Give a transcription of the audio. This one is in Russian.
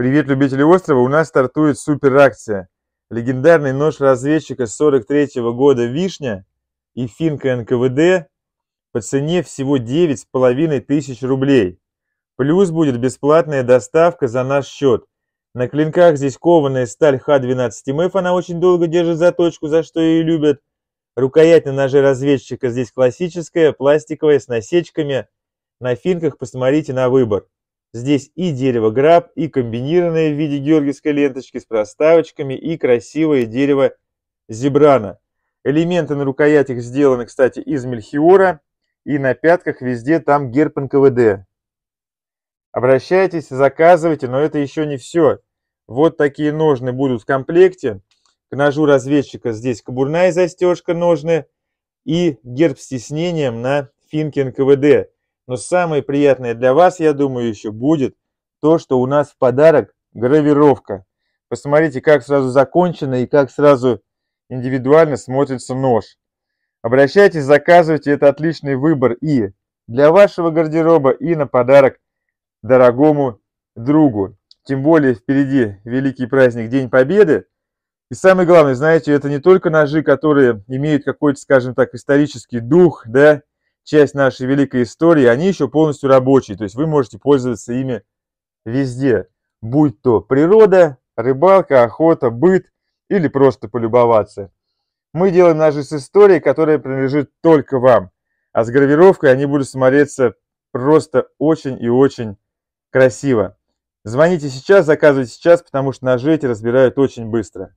Привет, любители острова! У нас стартует суперакция. Легендарный нож разведчика 43 -го года «Вишня» и финка НКВД по цене всего 9,5 тысяч рублей. Плюс будет бесплатная доставка за наш счет. На клинках здесь кованая сталь Х-12МФ, она очень долго держит заточку, за что ее любят. Рукоять на ноже разведчика здесь классическая, пластиковая, с насечками. На финках посмотрите на выбор. Здесь и дерево граб, и комбинированное в виде георгиевской ленточки с проставочками, и красивое дерево зебрана. Элементы на рукоятях сделаны, кстати, из мельхиора, и на пятках везде там герб НКВД. Обращайтесь, заказывайте, но это еще не все. Вот такие ножны будут в комплекте. К ножу разведчика здесь кабурная застежка ножны и герб с тиснением на финке НКВД. Но самое приятное для вас, я думаю, еще будет то, что у нас в подарок гравировка. Посмотрите, как сразу закончено и как сразу индивидуально смотрится нож. Обращайтесь, заказывайте, это отличный выбор и для вашего гардероба, и на подарок дорогому другу. Тем более впереди великий праздник День Победы. И самое главное, знаете, это не только ножи, которые имеют какой-то, скажем так, исторический дух, да, часть нашей великой истории, они еще полностью рабочие, то есть вы можете пользоваться ими везде, будь то природа, рыбалка, охота, быт или просто полюбоваться. Мы делаем ножи с историей, которая принадлежит только вам, а с гравировкой они будут смотреться просто очень и очень красиво. Звоните сейчас, заказывайте сейчас, потому что ножи эти разбирают очень быстро.